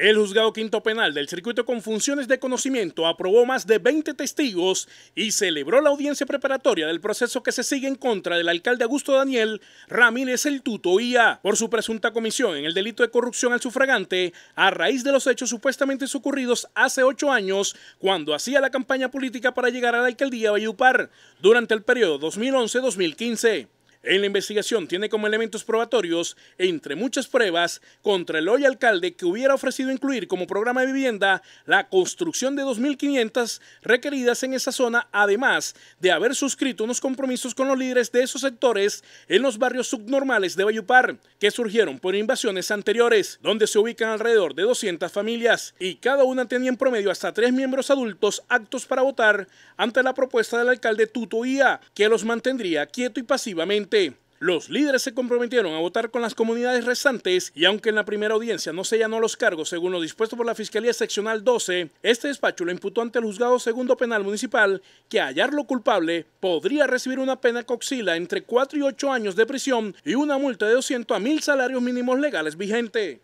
El juzgado quinto penal del circuito con funciones de conocimiento aprobó más de 20 testigos y celebró la audiencia preparatoria del proceso que se sigue en contra del alcalde Augusto Daniel Ramírez El Tuto IA por su presunta comisión en el delito de corrupción al sufragante a raíz de los hechos supuestamente ocurridos hace ocho años cuando hacía la campaña política para llegar a la alcaldía de Valledupar durante el periodo 2011-2015. En la investigación tiene como elementos probatorios, entre muchas pruebas, contra el hoy alcalde que hubiera ofrecido incluir como programa de vivienda la construcción de 2.500 requeridas en esa zona, además de haber suscrito unos compromisos con los líderes de esos sectores en los barrios subnormales de Bayupar, que surgieron por invasiones anteriores, donde se ubican alrededor de 200 familias, y cada una tenía en promedio hasta tres miembros adultos aptos para votar ante la propuesta del alcalde Tutoía, que los mantendría quieto y pasivamente los líderes se comprometieron a votar con las comunidades restantes y aunque en la primera audiencia no se llenó los cargos según lo dispuesto por la Fiscalía Seccional 12, este despacho lo imputó ante el juzgado segundo penal municipal que hallarlo culpable podría recibir una pena coxila entre 4 y 8 años de prisión y una multa de 200 a 1000 salarios mínimos legales vigente.